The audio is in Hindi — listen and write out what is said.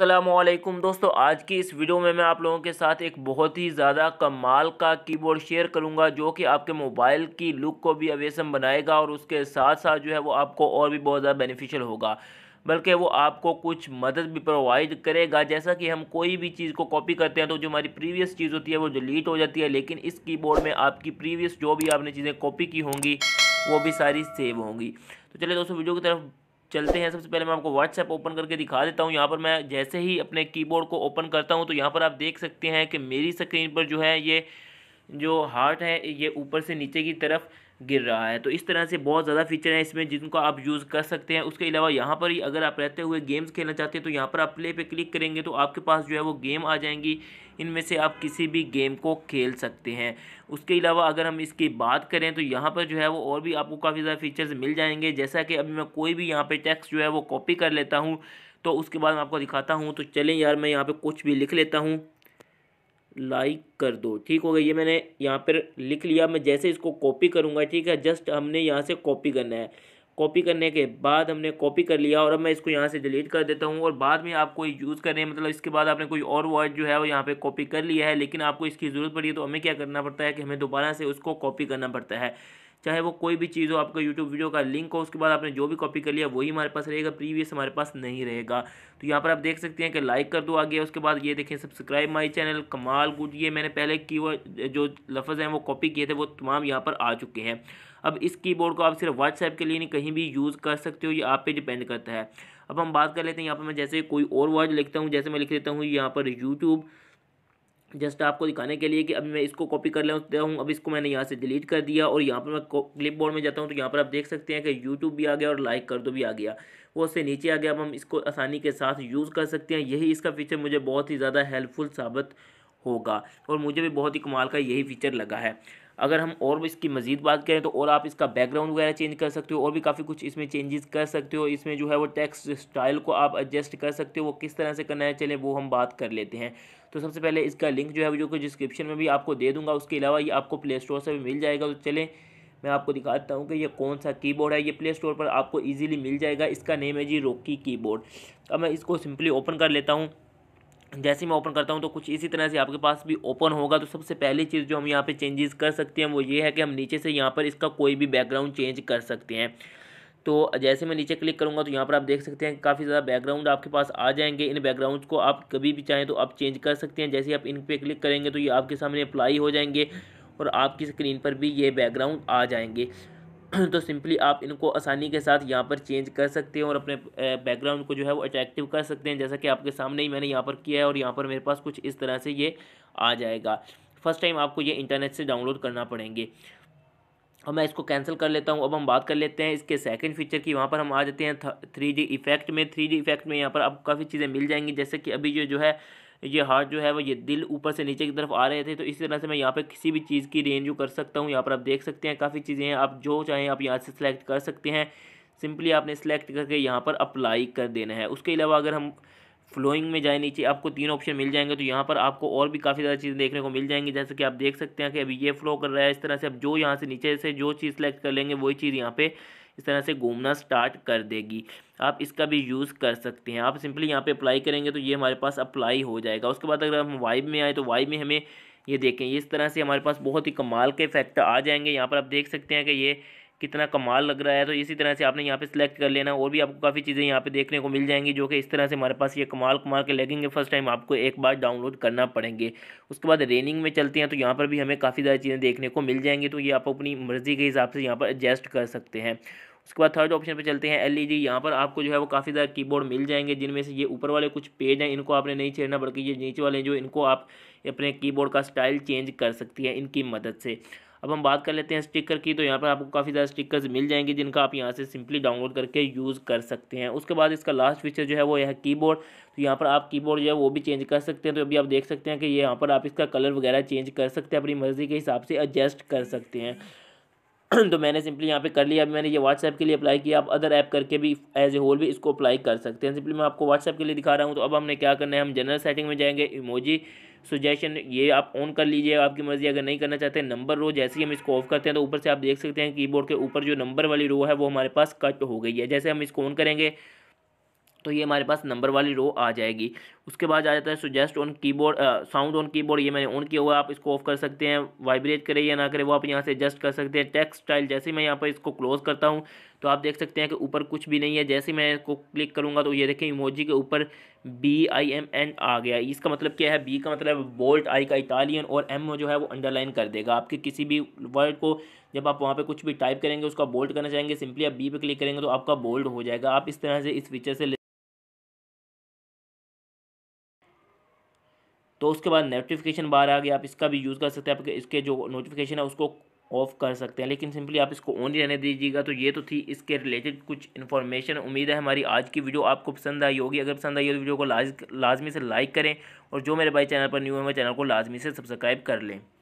असलम दोस्तों आज की इस वीडियो में मैं आप लोगों के साथ एक बहुत ही ज़्यादा कमाल का कीबोर्ड शेयर करूंगा जो कि आपके मोबाइल की लुक को भी अवेसम बनाएगा और उसके साथ साथ जो है वो आपको और भी बहुत ज़्यादा बेनिफिशियल होगा बल्कि वो आपको कुछ मदद भी प्रोवाइड करेगा जैसा कि हम कोई भी चीज़ को कॉपी करते हैं तो जो हमारी प्रीवियस चीज़ होती है वो डिलीट हो जाती है लेकिन इस कीबोर्ड में आपकी प्रीवियस जो भी आपने चीज़ें कॉपी की होंगी वो भी सारी सेव होंगी तो चलिए दोस्तों वीडियो की तरफ चलते हैं सबसे पहले मैं आपको व्हाट्सएप ओपन करके दिखा देता हूँ यहाँ पर मैं जैसे ही अपने कीबोर्ड को ओपन करता हूँ तो यहाँ पर आप देख सकते हैं कि मेरी स्क्रीन पर जो है ये जो हार्ट है ये ऊपर से नीचे की तरफ गिर रहा है तो इस तरह से बहुत ज़्यादा फीचर हैं इसमें जिनको आप यूज़ कर सकते हैं उसके अलावा यहाँ पर ही अगर आप रहते हुए गेम्स खेलना चाहते हैं तो यहाँ पर आप प्ले पे क्लिक करेंगे तो आपके पास जो है वो गेम आ जाएंगी इनमें से आप किसी भी गेम को खेल सकते हैं उसके अलावा अगर हम इसकी बात करें तो यहाँ पर जो है वो और भी आपको काफ़ी ज़्यादा फीचर्स मिल जाएंगे जैसा कि अभी मैं कोई भी यहाँ पर टैक्स जो है वो कॉपी कर लेता हूँ तो उसके बाद मैं आपको दिखाता हूँ तो चलें यार मैं यहाँ पर कुछ भी लिख लेता हूँ लाइक कर दो ठीक हो गया ये मैंने यहाँ पर लिख लिया मैं जैसे इसको कॉपी करूँगा ठीक है जस्ट हमने यहाँ से कॉपी करना है कॉपी करने के बाद हमने कॉपी कर लिया और अब मैं इसको यहाँ से डिलीट कर देता हूँ और बाद में आप कोई यूज़ करने मतलब इसके बाद आपने कोई और वर्ड जो है वो यहाँ पे कॉपी कर लिया है लेकिन आपको इसकी ज़रूरत पड़ी है तो हमें क्या करना पड़ता है कि हमें दोबारा से उसको कॉपी करना पड़ता है चाहे वो कोई भी चीज़ हो आपका यूट्यूब वीडियो का लिंक हो उसके बाद आपने जो भी कॉपी कर लिया वही हमारे पास रहेगा प्रीवियस हमारे पास नहीं रहेगा तो यहाँ पर आप देख सकते हैं कि लाइक कर दो आगे उसके बाद ये देखें सब्सक्राइब माई चैनल कमाल गुड ये मैंने पहले की जो लफ्ज़ हैं वो कॉपी किए थे वो तमाम यहाँ पर आ चुके हैं अब इस कीबोर्ड को आप सिर्फ व्हाट्सएप के लिए नहीं कहीं भी यूज़ कर सकते हो ये आप पे डिपेंड करता है अब हम बात कर लेते हैं यहाँ पर मैं जैसे कोई और वर्ड लिखता हूँ जैसे मैं लिख देता हूँ यहाँ पर यूट्यूब जस्ट आपको दिखाने के लिए कि अभी मैं इसको कॉपी कर लेता हूँ अब इसको मैंने यहाँ से डिलीट कर दिया और यहाँ पर मैं क्लिप बोर्ड में जाता हूँ तो यहाँ पर आप देख सकते हैं कि यूट्यूब भी आ गया और लाइक कर दो भी आ गया वो उससे नीचे आ गया अब हम इसको आसानी के साथ यूज़ कर सकते हैं यही इसका फीचर मुझे बहुत ही ज़्यादा हेल्पफुल साबित होगा और मुझे भी बहुत ही कमाल का यही फीचर लगा है अगर हम और इसकी मज़ीद बात करें तो और आप इसका बैकग्राउंड वगैरह चेंज कर सकते हो और भी काफ़ी कुछ इसमें चेंजेस कर सकते हो इसमें जो है वो टेक्स्ट स्टाइल को आप एडजस्ट कर सकते हो वो किस तरह से करना है चले वो हम बात कर लेते हैं तो सबसे पहले इसका लिंक जो है जो कि डिस्क्रिप्शन में भी आपको दे दूँगा उसके अलावा ये आपको प्ले स्टोर से भी मिल जाएगा तो चलें मैं आपको दिखाता हूँ कि ये कौन सा कीबोर्ड है ये प्ले स्टोर पर आपको ईजिली मिल जाएगा इसका नेम है जी रोकी कीबोर्ड अब मैं इसको सिंपली ओपन कर लेता हूँ जैसे मैं ओपन करता हूँ तो कुछ इसी तरह से आपके पास भी ओपन होगा तो सबसे पहली चीज़ जो हम यहाँ पे चेंजेस कर सकते हैं वो ये है कि हम नीचे से यहाँ पर इसका कोई भी बैकग्राउंड चेंज कर सकते हैं तो जैसे मैं नीचे क्लिक करूँगा तो यहाँ पर आप देख सकते हैं काफ़ी ज़्यादा बैकग्राउंड आपके पास आ जाएंगे इन बैकग्राउंड को आप कभी भी चाहें तो आप चेंज कर सकते हैं जैसे आप इन पर क्लिक करेंगे तो ये आपके सामने अप्लाई हो जाएंगे और आपकी स्क्रीन पर भी ये बैकग्राउंड आ जाएंगे तो सिंपली आप इनको आसानी के साथ यहाँ पर चेंज कर सकते हैं और अपने बैकग्राउंड को जो है वो अट्रैक्टिव कर सकते हैं जैसा कि आपके सामने ही मैंने यहाँ पर किया है और यहाँ पर मेरे पास कुछ इस तरह से ये आ जाएगा फर्स्ट टाइम आपको ये इंटरनेट से डाउनलोड करना पड़ेंगे और मैं इसको कैंसिल कर लेता हूँ अब हम बात कर लेते हैं इसके सेकंड फीचर की वहाँ पर हम आ जाते हैं थ्री जी इफेक्ट में थ्री जी इफेक्ट में यहाँ पर आपको काफ़ी चीज़ें मिल जाएंगी जैसे कि अभी जो जो है ये हाथ जो है वो ये दिल ऊपर से नीचे की तरफ आ रहे थे तो इस तरह से मैं यहाँ पर किसी भी चीज़ की रेंज कर सकता हूँ यहाँ पर आप देख सकते हैं काफ़ी चीज़ें हैं आप जो चाहें आप यहाँ से सिलेक्ट कर सकते हैं सिंपली आपने सेलेक्ट करके यहाँ पर अप्लाई कर देना है उसके अलावा अगर हम फ्लोइंग में जाए नीचे आपको तीन ऑप्शन मिल जाएंगे तो यहाँ पर आपको और भी काफ़ी ज़्यादा चीज़ें देखने को मिल जाएंगी जैसे कि आप देख सकते हैं कि अभी ये फ्लो कर रहा है इस तरह से अब जो यहाँ से नीचे से जो चीज़ सेलेक्ट कर लेंगे वही चीज़ यहाँ पे इस तरह से घूमना स्टार्ट कर देगी आप इसका भी यूज़ कर सकते हैं आप सिंपली यहाँ पर अप्लाई करेंगे तो ये हमारे पास अप्लाई हो जाएगा उसके बाद अगर हम वाइब में आए तो वाइब में हमें ये देखें इस तरह से हमारे पास बहुत ही कमाल के इफेक्ट आ जाएंगे यहाँ पर आप देख सकते हैं कि ये कितना कमाल लग रहा है तो इसी तरह से आपने यहाँ पे सिलेक्ट कर लेना और भी आपको काफ़ी चीज़ें यहाँ पे देखने को मिल जाएंगी जो कि इस तरह से हमारे पास ये कमाल कमाल के लगेंगे फर्स्ट टाइम आपको एक बार डाउनलोड करना पड़ेंगे उसके बाद रेनिंग में चलते हैं तो यहाँ पर भी हमें काफ़ी सारी चीज़ें देखने को मिल जाएंगी तो ये आप अपनी मर्ज़ी के हिसाब से यहाँ पर एडजस्ट कर सकते हैं उसके बाद थर्ड ऑप्शन पर चलते हैं एल ई यहाँ पर आपको जो है वो काफ़ी सारे कीबोर्ड मिल जाएंगे जिनमें से ये ऊपर वाले कुछ पेज हैं इनको आपने नहीं छेड़ना बल्कि ये नीचे वाले जो इनको आप अपने कीबोर्ड का स्टाइल चेंज कर सकती है इनकी मदद से अब हम बात कर लेते हैं स्टिकर की तो यहाँ पर आपको काफ़ी ज़्यादा स्टिकर्स मिल जाएंगे जिनका आप यहाँ से सिंपली डाउनलोड करके यूज़ कर सकते हैं उसके बाद इसका लास्ट फीचर जो है वो है कीबोर्ड तो यहाँ पर आप कीबोर्ड जो है वो भी चेंज कर सकते हैं तो अभी आप देख सकते हैं कि यहाँ पर आप इसका कलर वगैरह चेंज कर सकते हैं अपनी मर्ज़ी के हिसाब से एडजस्ट कर सकते हैं तो मैंने सिंपली यहाँ पे कर लिया मैंने ये व्हाट्सएप के लिए अप्लाई किया आप अदर ऐप करके भी एज ए होल भी इसको अप्लाई कर सकते हैं सिंपली मैं आपको व्हाट्सएप के लिए दिखा रहा हूँ तो अब हमने क्या करना है हम जनरल सेटिंग में जाएंगे इमोजी सुजेशन ये आप ऑन कर लीजिए आपकी मर्ज़ी अगर नहीं करना चाहते नंबर रो जैसे ही हम इसको ऑफ करते हैं तो ऊपर से आप देख सकते हैं कीबोर्ड के ऊपर जो नंबर वाली रो है वो हमारे पास कट हो गई है जैसे हम इसको ऑन करेंगे तो ये हमारे पास नंबर वाली रो आ जाएगी उसके बाद आ जाता है suggest on keyboard sound on keyboard ये मैंने ऑन किया हुआ आप इसको ऑफ कर सकते हैं वाइब्रेट करें या ना करें वो आप यहाँ से एडजस्ट कर सकते हैं टेक्स्ट स्टाइल जैसे मैं यहाँ पर इसको क्लोज करता हूँ तो आप देख सकते हैं कि ऊपर कुछ भी नहीं है जैसे मैं इसको क्लिक करूँगा तो ये देखें इमोजी के ऊपर बी आई एम एन आ गया इसका मतलब क्या है बी का मतलब बोल्ट आई का इटालियन और एम जो है वो अंडरलाइन कर देगा आपके किसी भी वर्ड को जब आप वहाँ पे कुछ भी टाइप करेंगे उसका बोल्ड करना चाहेंगे सिंपली आप बी पे क्लिक करेंगे तो आपका बोल्ड हो जाएगा आप इस तरह से इस फीचर से तो उसके बाद नोटिफिकेशन बाहर आ गया आप इसका भी यूज़ कर सकते हैं आप इसके जो नोटिफिकेशन है उसको ऑफ़ कर सकते हैं लेकिन सिंपली आप इसको ऑन ही रहने दीजिएगा तो ये तो थी इसके रिलेटेड कुछ इन्फॉर्मेशन उम्मीद है हमारी आज की वीडियो आपको पसंद आई होगी अगर पसंद आई हो तो वीडियो को लाज लाजमी से लाइक करें और जो मेरे भाई चैनल पर न्यू है मेरे चैनल को लाजमी से सब्सक्राइब कर लें